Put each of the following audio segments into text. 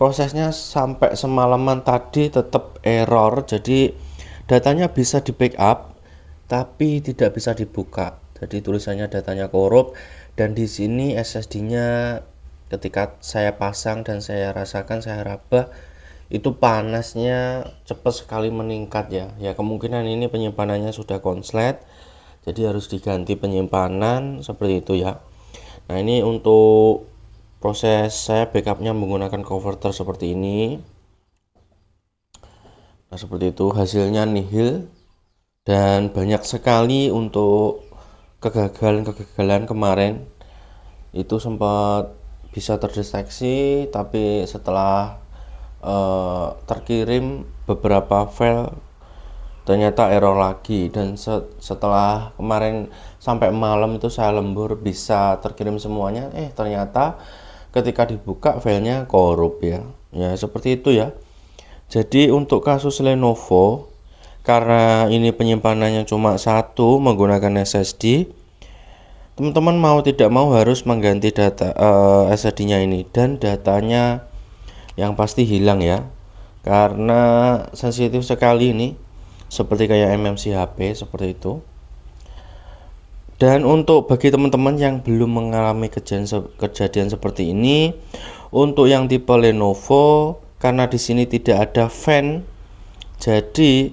prosesnya sampai semalaman tadi tetap error jadi datanya bisa di backup tapi tidak bisa dibuka jadi tulisannya datanya korup dan di sini SSD-nya ketika saya pasang dan saya rasakan saya raba itu panasnya cepat sekali meningkat ya ya kemungkinan ini penyimpanannya sudah konslet jadi harus diganti penyimpanan seperti itu ya nah ini untuk proses saya backupnya menggunakan converter seperti ini nah seperti itu hasilnya nihil dan banyak sekali untuk kegagalan-kegagalan kemarin itu sempat bisa terdeteksi tapi setelah uh, terkirim beberapa file ternyata error lagi dan setelah kemarin sampai malam itu saya lembur bisa terkirim semuanya eh ternyata ketika dibuka filenya korup ya ya seperti itu ya jadi untuk kasus Lenovo karena ini penyimpanannya cuma satu menggunakan SSD teman-teman mau tidak mau harus mengganti data uh, eh, SSD nya ini dan datanya yang pasti hilang ya karena sensitif sekali ini seperti kayak MMC HP seperti itu dan untuk bagi teman-teman yang belum mengalami kejadian, kejadian seperti ini, untuk yang tipe Lenovo karena di sini tidak ada fan, jadi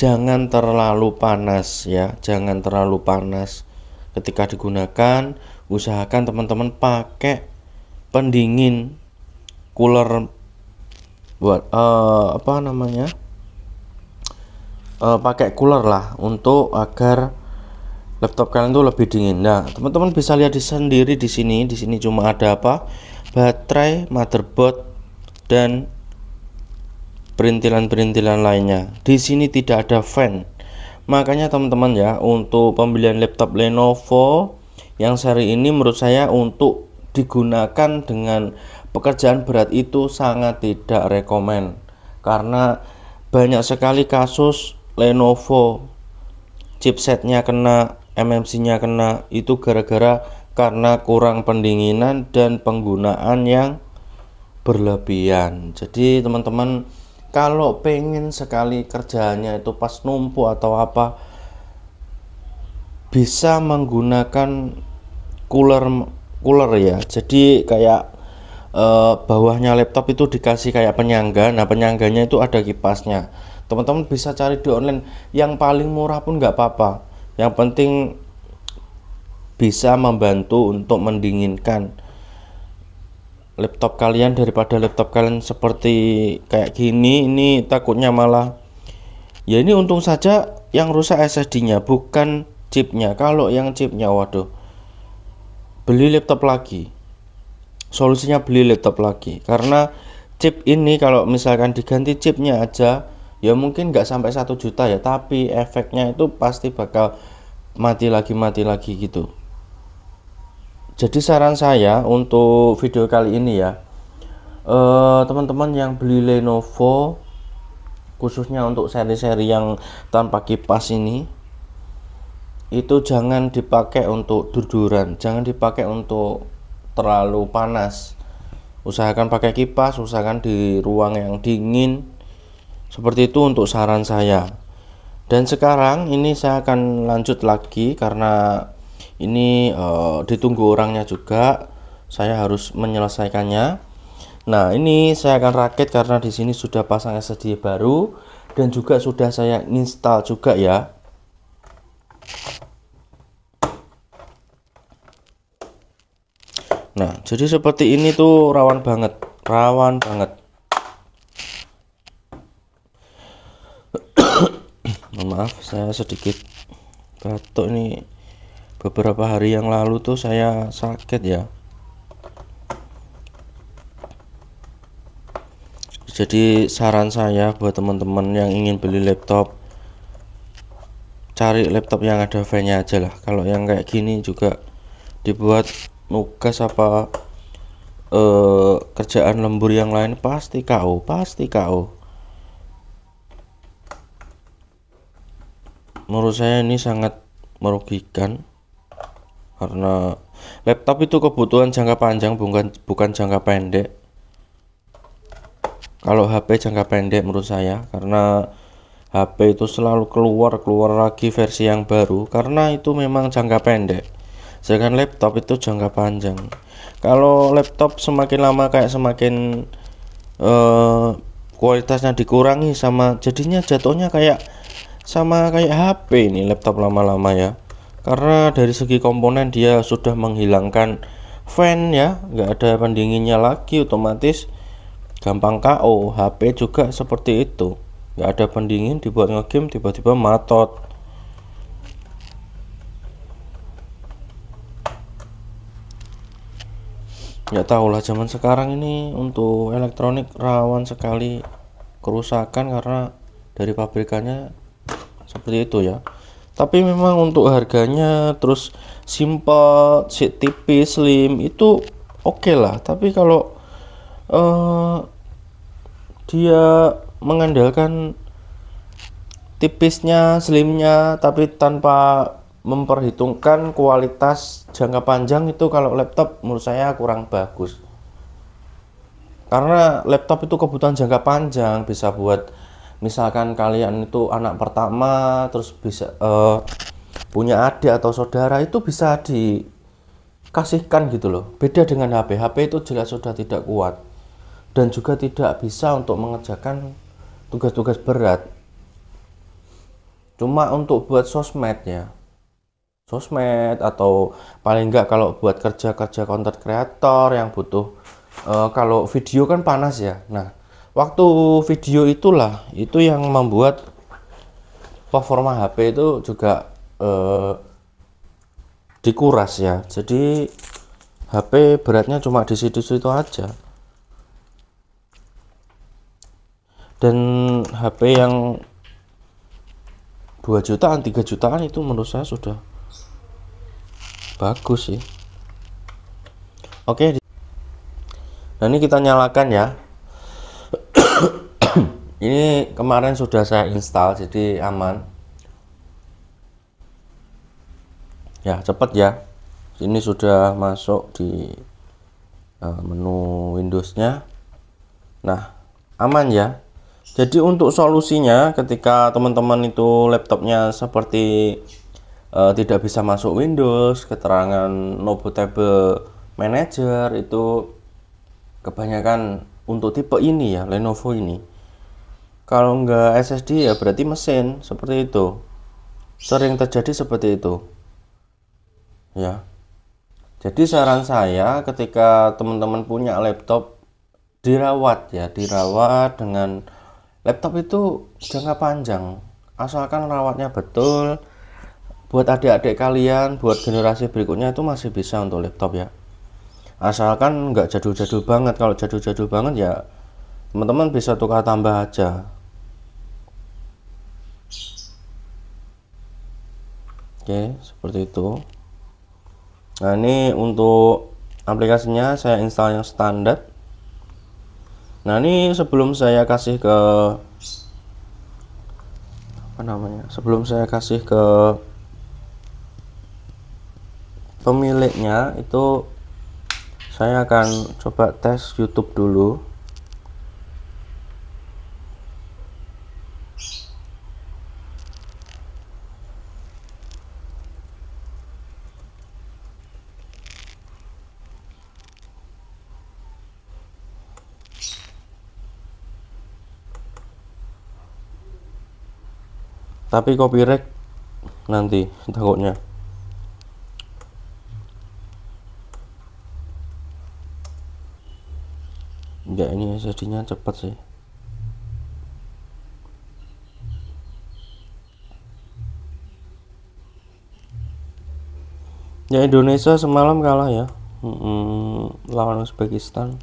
jangan terlalu panas ya, jangan terlalu panas ketika digunakan. Usahakan teman-teman pakai pendingin cooler buat uh, apa namanya? Uh, pakai cooler lah untuk agar laptop kalian tuh lebih dingin. Nah, teman-teman bisa lihat di sendiri di sini. Di sini cuma ada apa? Baterai, motherboard, dan perintilan-perintilan lainnya. Di sini tidak ada fan. Makanya teman-teman ya, untuk pembelian laptop Lenovo yang seri ini menurut saya untuk digunakan dengan pekerjaan berat itu sangat tidak rekomen karena banyak sekali kasus Lenovo chipsetnya kena MMC-nya kena itu gara-gara karena kurang pendinginan dan penggunaan yang berlebihan. Jadi teman-teman kalau pengen sekali kerjanya itu pas numpuk atau apa bisa menggunakan cooler cooler ya. Jadi kayak e, bawahnya laptop itu dikasih kayak penyangga. Nah, penyangganya itu ada kipasnya. Teman-teman bisa cari di online yang paling murah pun nggak apa-apa yang penting bisa membantu untuk mendinginkan laptop kalian daripada laptop kalian seperti kayak gini ini takutnya malah ya ini untung saja yang rusak SSD nya bukan chipnya kalau yang chipnya waduh beli laptop lagi solusinya beli laptop lagi karena chip ini kalau misalkan diganti chipnya aja ya mungkin nggak sampai satu juta ya tapi efeknya itu pasti bakal mati lagi mati lagi gitu jadi saran saya untuk video kali ini ya eh, teman-teman yang beli Lenovo khususnya untuk seri-seri yang tanpa kipas ini itu jangan dipakai untuk durduran jangan dipakai untuk terlalu panas usahakan pakai kipas usahakan di ruang yang dingin seperti itu untuk saran saya. Dan sekarang ini saya akan lanjut lagi karena ini e, ditunggu orangnya juga. Saya harus menyelesaikannya. Nah, ini saya akan rakit karena di sini sudah pasang SSD baru dan juga sudah saya install juga ya. Nah, jadi seperti ini tuh rawan banget, rawan banget. maaf saya sedikit batuk ini beberapa hari yang lalu tuh saya sakit ya jadi saran saya buat teman-teman yang ingin beli laptop cari laptop yang ada fan-nya aja lah kalau yang kayak gini juga dibuat nugas apa eh, kerjaan lembur yang lain pasti kau pasti kau menurut saya ini sangat merugikan karena laptop itu kebutuhan jangka panjang bukan bukan jangka pendek kalau HP jangka pendek menurut saya karena HP itu selalu keluar keluar lagi versi yang baru karena itu memang jangka pendek sedangkan laptop itu jangka panjang kalau laptop semakin lama kayak semakin uh, kualitasnya dikurangi sama jadinya jatuhnya kayak sama kayak HP ini laptop lama-lama ya karena dari segi komponen dia sudah menghilangkan fan ya nggak ada pendinginnya lagi otomatis gampang KO HP juga seperti itu nggak ada pendingin dibuat ngegame tiba-tiba matot nggak tahu lah zaman sekarang ini untuk elektronik rawan sekali kerusakan karena dari pabrikannya seperti itu ya tapi memang untuk harganya terus simple si tipis slim itu oke okay lah tapi kalau uh, dia mengandalkan tipisnya slimnya tapi tanpa memperhitungkan kualitas jangka panjang itu kalau laptop menurut saya kurang bagus karena laptop itu kebutuhan jangka panjang bisa buat misalkan kalian itu anak pertama terus bisa uh, punya adik atau saudara itu bisa dikasihkan gitu loh beda dengan HP HP itu jelas sudah tidak kuat dan juga tidak bisa untuk mengerjakan tugas-tugas berat cuma untuk buat sosmed ya sosmed atau paling enggak kalau buat kerja-kerja konten -kerja kreator yang butuh uh, kalau video kan panas ya nah waktu video itulah itu yang membuat performa HP itu juga eh, dikuras ya jadi HP beratnya cuma di situ-situ aja dan HP yang 2 jutaan 3 jutaan itu menurut saya sudah bagus sih oke nah ini kita nyalakan ya ini kemarin sudah saya install jadi aman ya cepet ya ini sudah masuk di uh, menu nya nah aman ya jadi untuk solusinya ketika teman-teman itu laptopnya seperti e, tidak bisa masuk Windows keterangan no bootable manager itu kebanyakan untuk tipe ini ya Lenovo ini kalau nggak SSD ya berarti mesin, seperti itu. Sering terjadi seperti itu. Ya. Jadi saran saya ketika teman-teman punya laptop dirawat ya, dirawat dengan laptop itu jangka panjang asalkan rawatnya betul buat adik-adik kalian buat generasi berikutnya itu masih bisa untuk laptop ya asalkan nggak jadul-jadul banget kalau jadul-jadul banget ya teman-teman bisa tukar tambah aja Oke, seperti itu. Nah, ini untuk aplikasinya saya install yang standar. Nah, ini sebelum saya kasih ke apa namanya? Sebelum saya kasih ke pemiliknya itu saya akan coba tes YouTube dulu. tapi copyright nanti takutnya ya, ini SSD nya cepat sih ya Indonesia semalam kalah ya mm lawan Uzbekistan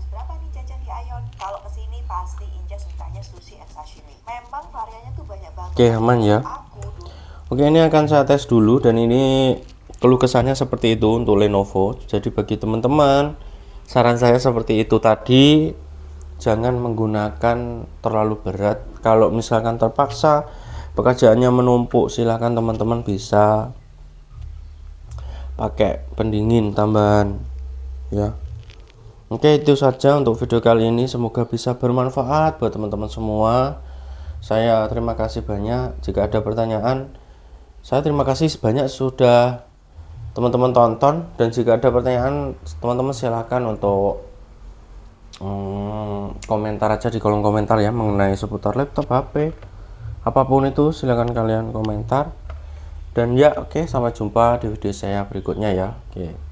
habis berapa nih jajan di Ayon? Kalau kesini pasti Inja sukanya sushi and sashimi. Memang variannya tuh banyak banget. Oke, okay, aman ya. Oke, ini akan saya tes dulu dan ini keluh kesannya seperti itu untuk Lenovo. Jadi bagi teman-teman, saran saya seperti itu tadi jangan menggunakan terlalu berat. Kalau misalkan terpaksa pekerjaannya menumpuk, silahkan teman-teman bisa pakai pendingin tambahan ya. Oke itu saja untuk video kali ini semoga bisa bermanfaat buat teman-teman semua saya terima kasih banyak jika ada pertanyaan saya terima kasih sebanyak sudah teman-teman tonton dan jika ada pertanyaan teman-teman silahkan untuk hmm, komentar aja di kolom komentar ya mengenai seputar laptop HP apapun itu silahkan kalian komentar dan ya oke sampai jumpa di video saya berikutnya ya oke okay.